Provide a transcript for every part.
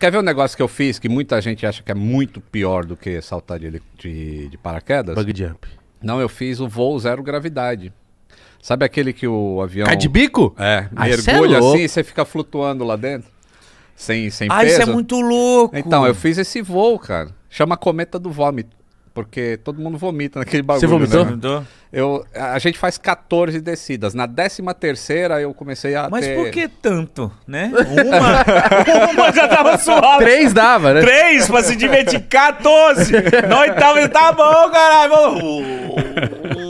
Quer ver um negócio que eu fiz que muita gente acha que é muito pior do que saltar de, de, de paraquedas? Bug jump. Não, eu fiz o voo zero gravidade. Sabe aquele que o avião. Cai de bico? É, Ai, ah, é mergulha é assim e você fica flutuando lá dentro. Sem, sem ah, peso. Ah, isso é muito louco! Então, eu fiz esse voo, cara. Chama Cometa do Vômito. Porque todo mundo vomita naquele bagulho. Você vomitou? Né? vomitou? Eu, a gente faz 14 descidas. Na 13 terceira eu comecei a. Mas ter... por que tanto, né? Uma, uma já tava suave. Três dava, né? Três pra se divertir. 14! Na oitava tá bom, caralho.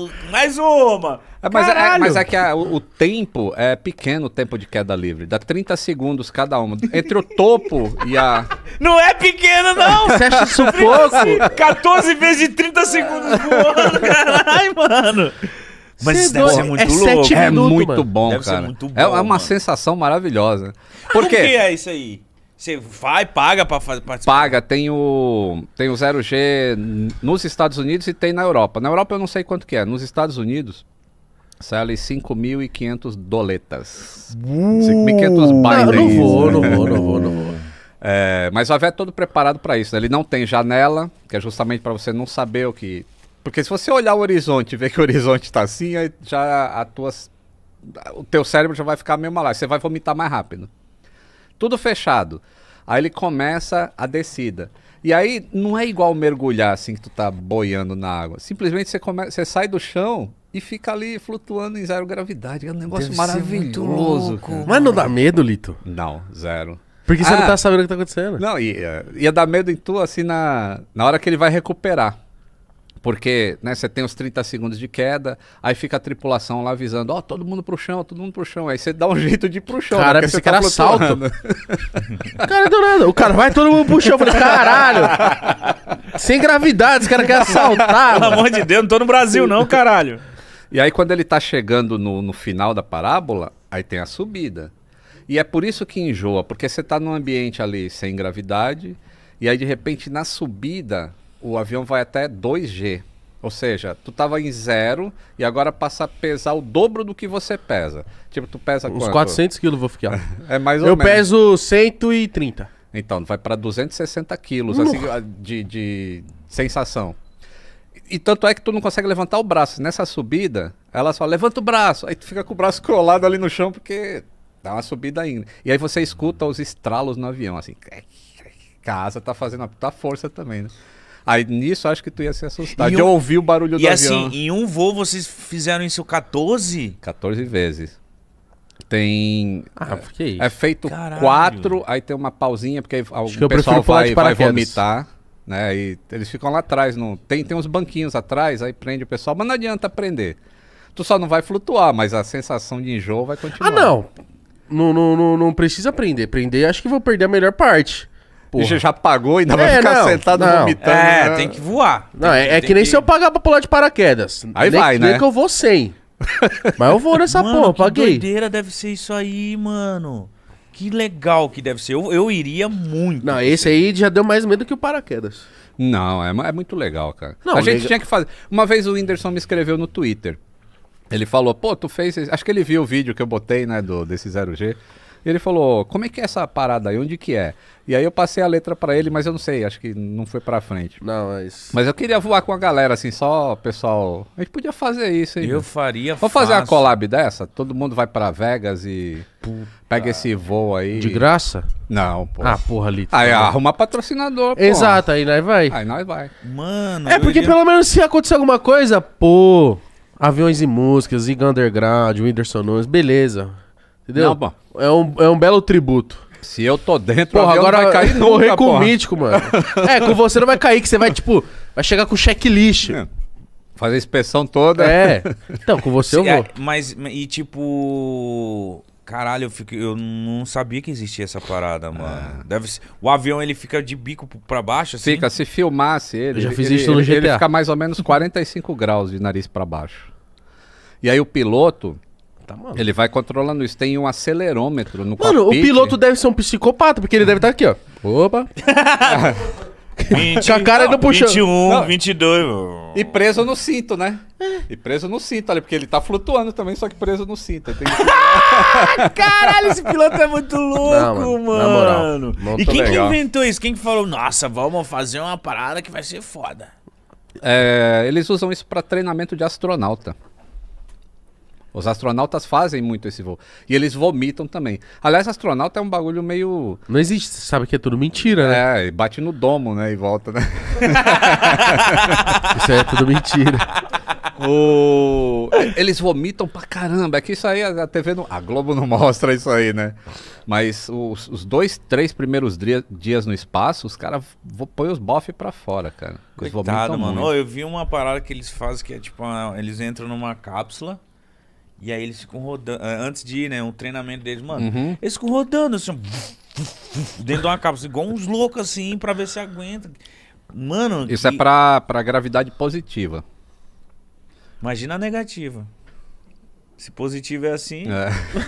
Uh, mais uma. É, mas, é, é mas, é, que a, o, o, tempo é pequeno o tempo de queda livre. Dá 30 segundos cada uma. Entre o topo e a. Não é pequeno, não! Você acha isso pouco? 14 vezes de 30 segundos voando, caralho, mano! Mas Cê isso é deve ser muito é louco. é muito mano. bom, deve cara. Muito bom, é uma mano. sensação maravilhosa. Por quê? que é isso aí? Você vai, paga pra participar? Paga, tem o, tem o 0G nos Estados Unidos e tem na Europa. Na Europa eu não sei quanto que é. Nos Estados Unidos, sai ali 5.500 doletas. Uh, 5.500 bailes. Não, não vou, não vou, não vou, não vou. É, mas o avião é todo preparado para isso. Né? Ele não tem janela, que é justamente para você não saber o que. Porque se você olhar o horizonte e ver que o horizonte está assim, aí já a tua... o teu cérebro já vai ficar meio maluco. Você vai vomitar mais rápido. Tudo fechado. Aí ele começa a descida. E aí não é igual mergulhar assim que tu tá boiando na água. Simplesmente você, come... você sai do chão e fica ali flutuando em zero gravidade. É um negócio Deve maravilhoso. Louco, Mas não dá medo, Lito? Não, zero. Porque você ah, não tá sabendo o que tá acontecendo. Não, ia, eh, ia dar medo em tu, assim, na, na hora que ele vai recuperar. Porque, né, você tem os 30 segundos de queda, aí fica a tripulação lá avisando, ó, oh, todo mundo pro chão, todo mundo pro chão. Aí você dá um jeito de ir pro chão. Né, cara, esse cara tá assalto. É cara, do nada. O cara vai todo mundo pro chão. Eu falei, caralho. Sem gravidade, esse cara quer assaltar. Pelo amor de Deus, não tô no Brasil não, caralho. E aí quando ele tá chegando no, no final da parábola, aí tem a subida. E é por isso que enjoa, porque você está num ambiente ali sem gravidade, e aí de repente na subida o avião vai até 2G. Ou seja, tu estava em zero e agora passa a pesar o dobro do que você pesa. Tipo, tu pesa Uns quanto? Uns 400 quilos vou ficar. é mais ou Eu menos. Eu peso 130. Então, vai para 260 quilos uhum. assim, de, de sensação. E tanto é que tu não consegue levantar o braço. Nessa subida, ela só levanta o braço. Aí tu fica com o braço colado ali no chão porque Dá uma subida ainda. E aí você escuta os estralos no avião, assim. Casa tá fazendo a puta força também, né? Aí nisso acho que tu ia se assustar. E de um... ouvir o barulho e do assim, avião. E assim, em um voo vocês fizeram isso 14? 14 vezes. Tem. Ah, é, é feito Caralho. quatro, aí tem uma pausinha, porque o pessoal vai, vai vomitar. Né? E eles ficam lá atrás. No... Tem, tem uns banquinhos atrás, aí prende o pessoal, mas não adianta prender. Tu só não vai flutuar, mas a sensação de enjoo vai continuar. Ah, não. Não, não, não, não precisa prender. Prender, acho que vou perder a melhor parte. Porra. já pagou, ainda é, vai ficar não, sentado não. vomitando. É, né? tem que voar. Não, tem, é, é que, nem que... se eu pagar pra pular de paraquedas. Aí nem, vai, né? que eu vou sem. Mas eu vou nessa mano, porra, que paguei. Que doideira deve ser isso aí, mano. Que legal que deve ser. Eu, eu iria muito. Não, esse aí já deu mais medo que o paraquedas. Não, é, é muito legal, cara. Não, a gente legal. tinha que fazer. Uma vez o Whindersson me escreveu no Twitter. Ele falou, pô, tu fez. Acho que ele viu o vídeo que eu botei, né, do, desse 0G. E ele falou, como é que é essa parada aí? Onde que é? E aí eu passei a letra para ele, mas eu não sei, acho que não foi pra frente. Não, mas. É mas eu queria voar com a galera, assim, só, pessoal. A gente podia fazer isso, hein? Eu faria Vamos fazer uma collab dessa? Todo mundo vai pra Vegas e. Pega esse voo aí. De graça? Não, pô. Ah, porra, Lito. Aí arrumar patrocinador, pô. Exato, aí nós vai. Aí nós vai. Mano. É porque iria- pelo menos se acontecer alguma coisa, pô. Aviões e Músicas, Ig Underground, Whindersson Nunes, beleza. Entendeu? Não, É, um, é um belo tributo. Se eu tô dentro, porra, agora vai cair nunca, Morrer com o mítico, mano. é, com você não vai cair, que você vai, tipo, vai chegar com checklist. É. Fazer a inspeção toda. É. Então, com você eu é, vou. É, mas, e tipo. Caralho, eu, fico, eu não sabia que existia essa parada, é. mano. É. Deve ser, o avião ele fica de bico pra baixo, assim? Fica, se filmasse ele. Eu já fiz ele, isso no ele, GTA. Ele fica mais ou menos 45 graus de nariz para baixo. E aí o piloto. Tá, ele vai controlando isso. Tem um acelerômetro no Mano, cockpit. o piloto deve ser um psicopata, porque ele deve estar tá aqui, ó. Opa! 20, Com a cara não, do puxão. 21, não. 22. Mano. E preso no cinto, né? É. E preso no cinto ali, porque ele tá flutuando também, só que preso no cinto. Caralho, esse piloto é muito louco, não, mano. mano. Moral, e quem legal. que inventou isso? Quem que falou, nossa, vamos fazer uma parada que vai ser foda? É, eles usam isso para treinamento de astronauta. Os astronautas fazem muito esse voo. E eles vomitam também. Aliás, astronauta é um bagulho meio. Não existe, você sabe que é tudo mentira, né? É, bate no domo, né? E volta, né? isso aí é tudo mentira. O... Eles vomitam pra caramba. É que isso aí a TV não. A Globo não mostra isso aí, né? Mas os, os dois, três primeiros dia, dias no espaço, os caras põem os bofs pra fora, cara. Coitado, mano. Muito. Eu vi uma parada que eles fazem que é tipo: uma... eles entram numa cápsula. E aí eles ficam rodando. Eh, antes de ir, né? Um treinamento deles, mano. Uhum. Eles ficam rodando assim, dentro de uma cápsula, assim, igual uns loucos assim, pra ver se aguenta. Mano. Isso que... é pra, pra gravidade positiva. Imagina a negativa. Se positivo é assim. É.